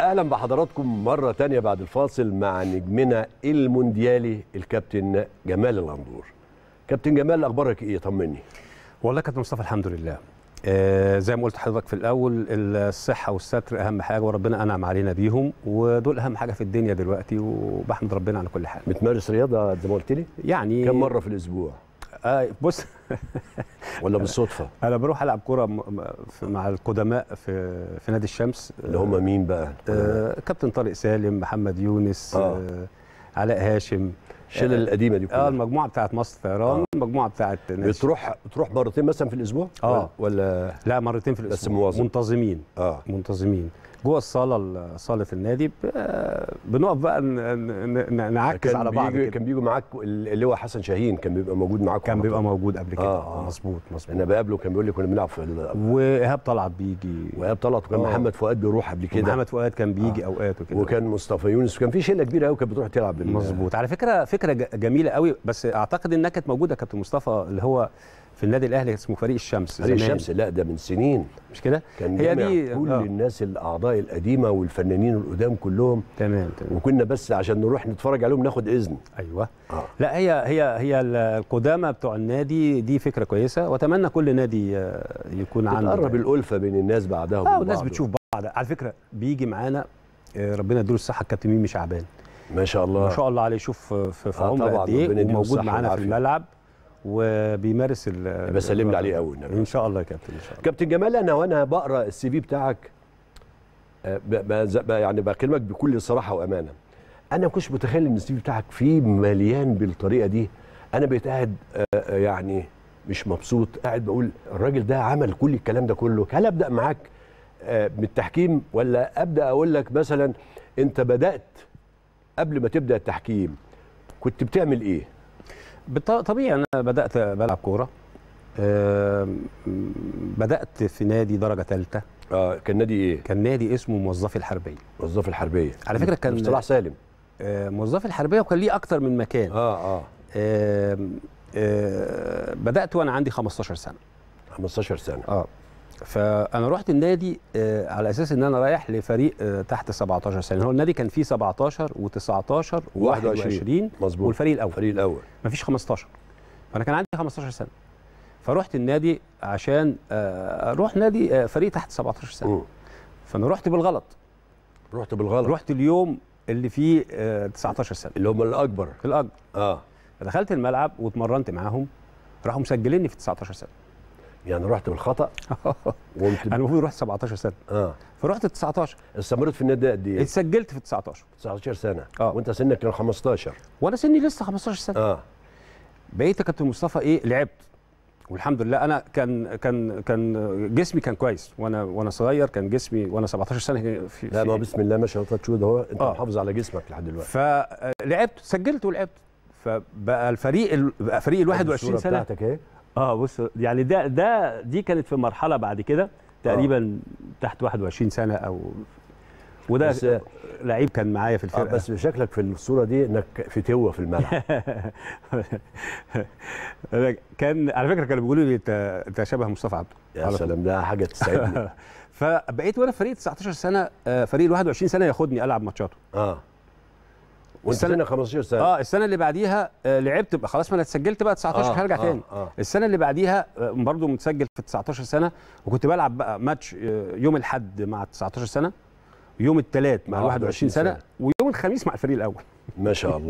اهلا بحضراتكم مره تانية بعد الفاصل مع نجمنا المونديالي الكابتن جمال الغندور كابتن جمال اخبارك ايه طمني والله كابتن مصطفى الحمد لله آه زي ما قلت لحضرتك في الاول الصحه والستر اهم حاجه وربنا انعم علينا بيهم ودول اهم حاجه في الدنيا دلوقتي وبحمد ربنا على كل حال بتمارس رياضه زي ما قلت لي يعني كم مره في الاسبوع آه بص ولا بالصدفه انا بروح العب كوره مع القدماء في في نادي الشمس اللي هم آه، مين بقى آه كابتن طارق سالم محمد يونس آه. آه علاء هاشم الشله آه، القديمه دي كلها اه المجموعه بتاعت مصر طيران آه. المجموعه بتاعت ناس بتروح تروح مرتين مثلا في الاسبوع اه ولا لا مرتين في الاسبوع بس منتظمين اه منتظمين جوه الصاله صاله النادي بنقف بقى نعكس على بعض بيجو كان بيجوا معاك اللواء حسن شاهين كان بيبقى موجود معاك كان بيبقى موجود قبل كده آه. آه. مظبوط مظبوط انا بقابله كان بيقول لي كنا بنلعب في وايهاب طلعت بيجي وايهاب طلعت وكان آه. محمد فؤاد بيروح قبل كده محمد فؤاد كان بيجي آه. اوقات وكده وكان مصطفى يونس وكان في شله كبيره قوي كانت بتروح تلعب مظبوط على فكره فكره جميله قوي بس اعتقد انها كانت موجوده كابتن مصطفى اللي هو في النادي الاهلي اسمه فريق الشمس فريق زمان. الشمس لا ده من سنين مش كده كان هي دي كل أوه. الناس الاعضاء القديمه والفنانين القدام كلهم تمام تمام وكنا بس عشان نروح نتفرج عليهم ناخد اذن ايوه آه. لا هي هي هي القدامى بتوع النادي دي فكره كويسه واتمنى كل نادي آه، يكون عنده تقرب الالفه بين الناس بعدها اه والناس بتشوف بعض على فكره بيجي معانا آه، ربنا يديله الصحه الكابتن ميمي شعبان ما شاء الله ما شاء الله عليه شوف آه، في, في عمر قد ايه موجود معانا في الملعب وبيمارس ال بسلم لي عليه قوي نعم. ان شاء الله يا كابتن ان شاء الله كابتن جمال انا وانا بقرا السي في بتاعك آه، يعني بكلمك بكل صراحه وامانه انا ما كنتش متخيل ان السي في بتاعك فيه مليان بالطريقه دي انا بقيت قاعد آه، آه، يعني مش مبسوط قاعد بقول الراجل ده عمل كل الكلام ده كله هل ابدا معاك بالتحكيم ولا ابدا اقول لك مثلا انت بدات قبل ما تبدا التحكيم كنت بتعمل ايه طبيعي انا بدات بلعب كوره بدات في نادي درجه ثالثه اه كان نادي ايه كان نادي اسمه موظفي الحربيه موظفي الحربيه على فكره كان صلاح سالم آه، موظفي الحربيه وكان ليه اكتر من مكان اه اه, آه, آه بدات وانا عندي 15 سنه 15 سنه اه فانا رحت النادي آه، على اساس ان انا رايح لفريق آه، تحت 17 سنه هو النادي كان فيه 17 و19 و21 مظبوط والفريق الاول الفريق الاول مفيش 15 فانا كان عندي 15 سنه فرحت النادي عشان آه، اروح نادي فريق تحت 17 سنه م. فانا رحت بالغلط رحت بالغلط رحت اليوم اللي فيه 19 سنه اللي هم الاكبر الاكبر اه فدخلت الملعب واتمرنت معاهم راحوا مسجليني في 19 سنه يعني رحت بالخطا وقمت انا المفروض رحت 17 سنه اه فرحت 19 استمرت في النادي قد ايه؟ اتسجلت في 19 19 سنه آه. وانت سنك كان 15 وانا سني لسه 15 سنه اه بقيت يا كابتن مصطفى ايه لعبت والحمد لله انا كان كان كان جسمي كان كويس وانا وانا صغير كان جسمي وانا 17 سنه في, في لا ما بسم الله ما شاء الله تشوف اهو انت آه. محافظ على جسمك لحد دلوقتي فلعبت سجلت ولعبت فبقى الفريق بقى فريق ال 21 سنه بتاعتك ايه؟ اه بص يعني ده ده دي كانت في مرحله بعد كده تقريبا آه. تحت 21 سنه او وده بس لعيب كان معايا في الفرقه آه بس شكلك في الصوره دي انك فتوه في الملعب كان على فكره كانوا بيقولوا لي انت شبه مصطفى عبده يا سلام ده حاجه تسعدني فبقيت وانا فريق 19 سنه آه، فريق 21 سنه ياخدني العب ماتشاته اه والسنه 15 سنه اه السنه اللي بعديها آه، لعبت بقى خلاص ما انا اتسجلت بقى 19 آه، هرجع آه تاني آه السنه اللي بعديها آه، برضو متسجل في 19 سنه وكنت بلعب بقى ماتش يوم الاحد مع 19 سنه يوم الثلاث مع 21 سنه, سنة ويوم الخميس مع الفريق الاول ما شاء الله